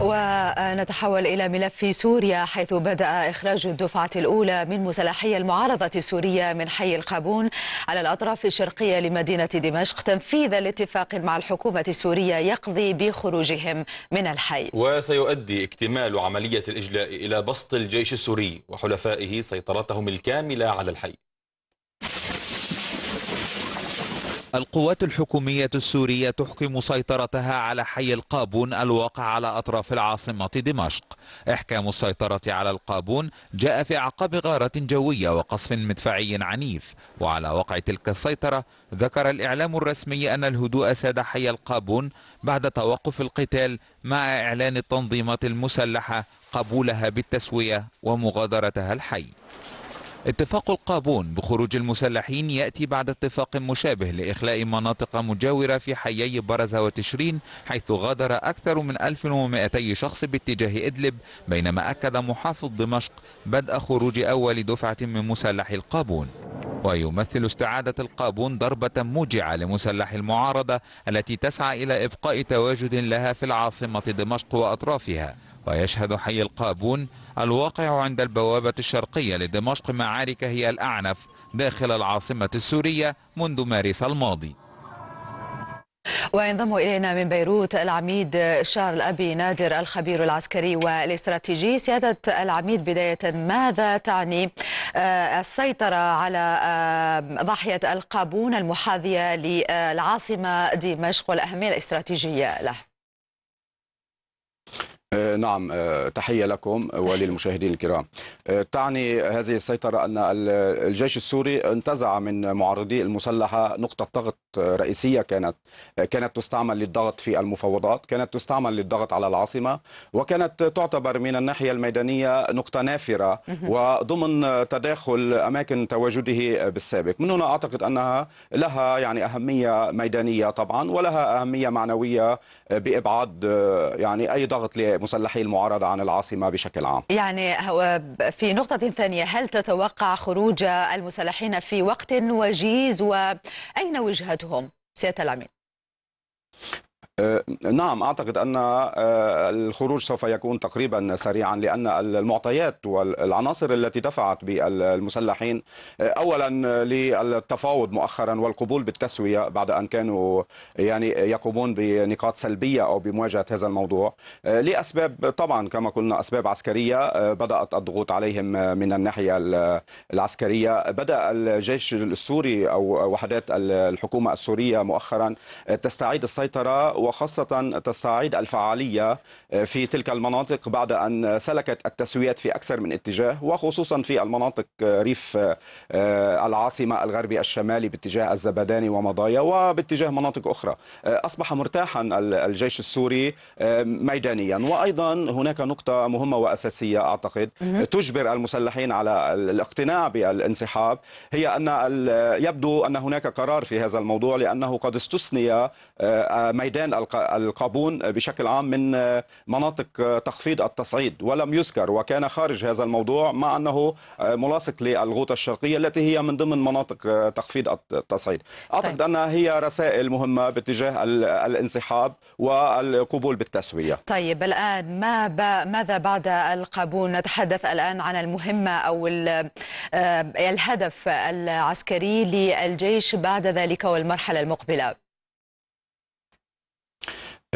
ونتحول إلى ملف سوريا حيث بدأ إخراج الدفعة الأولى من مسلحي المعارضة السورية من حي القابون على الأطراف الشرقية لمدينة دمشق تنفيذا لاتفاق مع الحكومة السورية يقضي بخروجهم من الحي وسيؤدي اكتمال عملية الإجلاء إلى بسط الجيش السوري وحلفائه سيطرتهم الكاملة على الحي القوات الحكومية السورية تحكم سيطرتها على حي القابون الواقع على أطراف العاصمة دمشق إحكام السيطرة على القابون جاء في أعقاب غارة جوية وقصف مدفعي عنيف وعلى وقع تلك السيطرة ذكر الإعلام الرسمي أن الهدوء ساد حي القابون بعد توقف القتال مع إعلان التنظيمات المسلحة قبولها بالتسوية ومغادرتها الحي اتفاق القابون بخروج المسلحين يأتي بعد اتفاق مشابه لإخلاء مناطق مجاورة في حيي برزة وتشرين حيث غادر أكثر من 1200 شخص باتجاه إدلب بينما أكد محافظ دمشق بدء خروج أول دفعة من مسلحي القابون ويمثل استعادة القابون ضربة موجعة لمسلحي المعارضة التي تسعى إلى إبقاء تواجد لها في العاصمة دمشق وأطرافها ويشهد حي القابون الواقع عند البوابة الشرقية لدمشق معارك هي الأعنف داخل العاصمة السورية منذ مارس الماضي وينضم إلينا من بيروت العميد شارل أبي نادر الخبير العسكري والاستراتيجي سيادة العميد بداية ماذا تعني آه، السيطرة على آه، ضاحية القابون المحاذية للعاصمة دمشق والأهمية الاستراتيجية له آه، نعم آه، تحية لكم وللمشاهدين الكرام آه، تعني هذه السيطرة أن الجيش السوري انتزع من معارضي المسلحة نقطة ضغط رئيسية كانت كانت تستعمل للضغط في المفاوضات كانت تستعمل للضغط على العاصمة وكانت تعتبر من الناحية الميدانية نقطة نافرة وضمن تداخل أماكن تواجده بالسابق من هنا أعتقد أنها لها يعني أهمية ميدانية طبعا ولها أهمية معنوية بإبعاد يعني أي ضغط مسلحي المعارضة عن العاصمة بشكل عام يعني في نقطة ثانية هل تتوقع خروج المسلحين في وقت وجيز وأين وجهتهم سيادة العميد آه، نعم أعتقد أن آه، الخروج سوف يكون تقريبا سريعا لأن المعطيات والعناصر التي دفعت بالمسلحين آه، أولا للتفاوض مؤخرا والقبول بالتسوية بعد أن كانوا يعني يقومون بنقاط سلبية أو بمواجهة هذا الموضوع لأسباب طبعا كما قلنا أسباب عسكرية بدأت الضغوط عليهم من الناحية العسكرية بدأ الجيش السوري أو وحدات الحكومة السورية مؤخرا تستعيد السيطرة وخاصة تصاعد الفعالية آه، في تلك المناطق بعد أن سلكت التسويات في أكثر من اتجاه وخصوصا في المناطق آه، ريف آه، العاصمة الغربي الشمالي باتجاه الزبداني ومضايا وباتجاه مناطق أخرى أصبح مرتاحا الجيش السوري ميدانيا وأيضا هناك نقطة مهمة وأساسية أعتقد تجبر المسلحين على الاقتناع بالانسحاب هي أن يبدو أن هناك قرار في هذا الموضوع لأنه قد استثني ميدان القابون بشكل عام من آه، مناطق آه، تخفيض التصعيد ولم يذكر وكان خارج هذا الموضوع مع أنه آه، ملاصق للغوطة الشرقية التي هي من ضمن مناطق تخفيض التصعيد أعتقد طيب. أنها هي رسائل مهمة باتجاه الانسحاب والقبول بالتسوية طيب الآن ما ب... ماذا بعد القابون نتحدث الآن عن المهمة أو ال... الهدف العسكري للجيش بعد ذلك والمرحلة المقبلة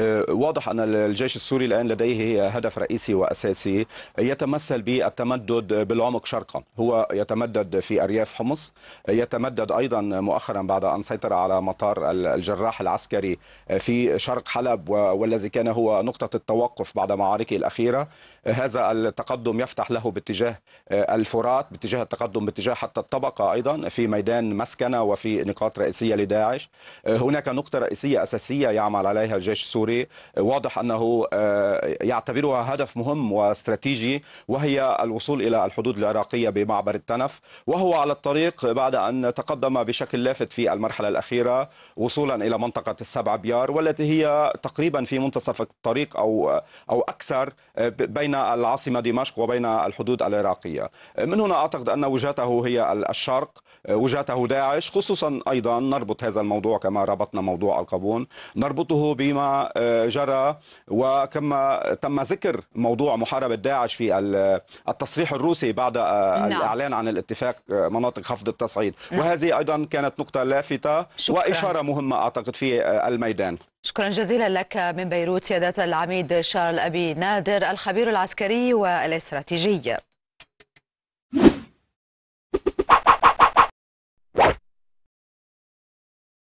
آه، واضح أن الجيش السوري الآن لديه هدف رئيسي وأساسي يتمثل بالتمدد بالعمق شرقا هو يتمدد في أرياف حمص يتمدد أيضا مؤخرا بعد أن سيطر على مطار الجراح العسكري في شرق حلب والذي كان هو نقطة التوقف بعد معاركه الأخيرة هذا التقدم يفتح له باتجاه آه، الفرات باتجاه التقدم باتجاه حتى الطبقة أيضا في ميدان مسكنة وفي نقاط رئيسية لداعش آه، هناك نقطة رئيسية أساسية يعمل عليها الجيش السوري الدوري واضح أنه آه، يعتبرها هدف مهم واستراتيجي وهي الوصول إلى الحدود العراقية بمعبر التنف وهو على الطريق بعد أن تقدم بشكل لافت في المرحلة الأخيرة وصولا إلى منطقة السبع بيار والتي هي تقريبا في منتصف الطريق أو أو أكثر آه، بين العاصمة دمشق وبين الحدود العراقية من هنا أعتقد أن وجهته هي الشرق آه، وجهته داعش خصوصا أيضا نربط هذا الموضوع كما ربطنا موضوع القابون نربطه بما جرى وكما تم ذكر موضوع محاربة داعش في التصريح الروسي بعد آه، نعم. الإعلان عن الاتفاق آه، مناطق خفض التصعيد نعم. وهذه أيضا كانت نقطة لافتة شكرا. وإشارة مهمة أعتقد في آه، الميدان شكرا جزيلا لك من بيروت سيادة العميد شارل أبي نادر الخبير العسكري والاستراتيجي